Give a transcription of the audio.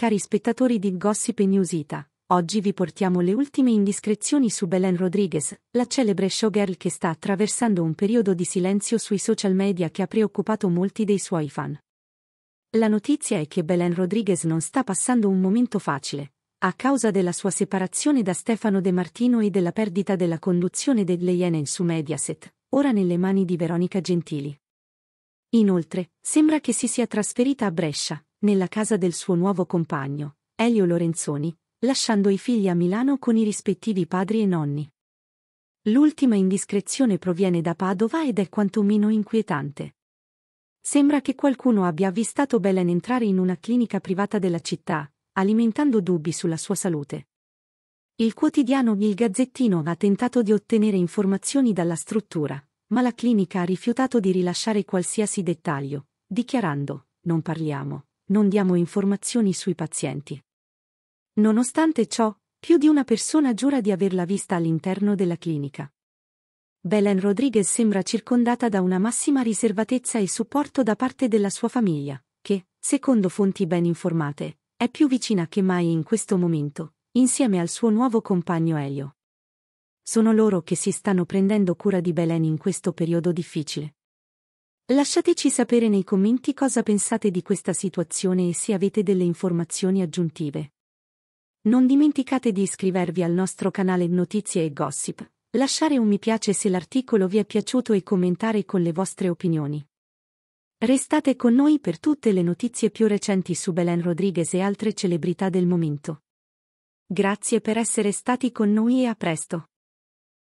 Cari spettatori di Gossip News Ita, oggi vi portiamo le ultime indiscrezioni su Belen Rodriguez, la celebre showgirl che sta attraversando un periodo di silenzio sui social media che ha preoccupato molti dei suoi fan. La notizia è che Belen Rodriguez non sta passando un momento facile, a causa della sua separazione da Stefano De Martino e della perdita della conduzione delle Iene su Mediaset, ora nelle mani di Veronica Gentili. Inoltre, sembra che si sia trasferita a Brescia, nella casa del suo nuovo compagno, Elio Lorenzoni, lasciando i figli a Milano con i rispettivi padri e nonni. L'ultima indiscrezione proviene da Padova ed è quantomeno inquietante. Sembra che qualcuno abbia avvistato Belen entrare in una clinica privata della città, alimentando dubbi sulla sua salute. Il quotidiano Il Gazzettino ha tentato di ottenere informazioni dalla struttura, ma la clinica ha rifiutato di rilasciare qualsiasi dettaglio, dichiarando, non parliamo, non diamo informazioni sui pazienti. Nonostante ciò, più di una persona giura di averla vista all'interno della clinica. Belen Rodriguez sembra circondata da una massima riservatezza e supporto da parte della sua famiglia, che, secondo fonti ben informate, è più vicina che mai in questo momento, insieme al suo nuovo compagno Elio sono loro che si stanno prendendo cura di Belen in questo periodo difficile. Lasciateci sapere nei commenti cosa pensate di questa situazione e se avete delle informazioni aggiuntive. Non dimenticate di iscrivervi al nostro canale Notizie e Gossip, lasciare un mi piace se l'articolo vi è piaciuto e commentare con le vostre opinioni. Restate con noi per tutte le notizie più recenti su Belen Rodriguez e altre celebrità del momento. Grazie per essere stati con noi e a presto.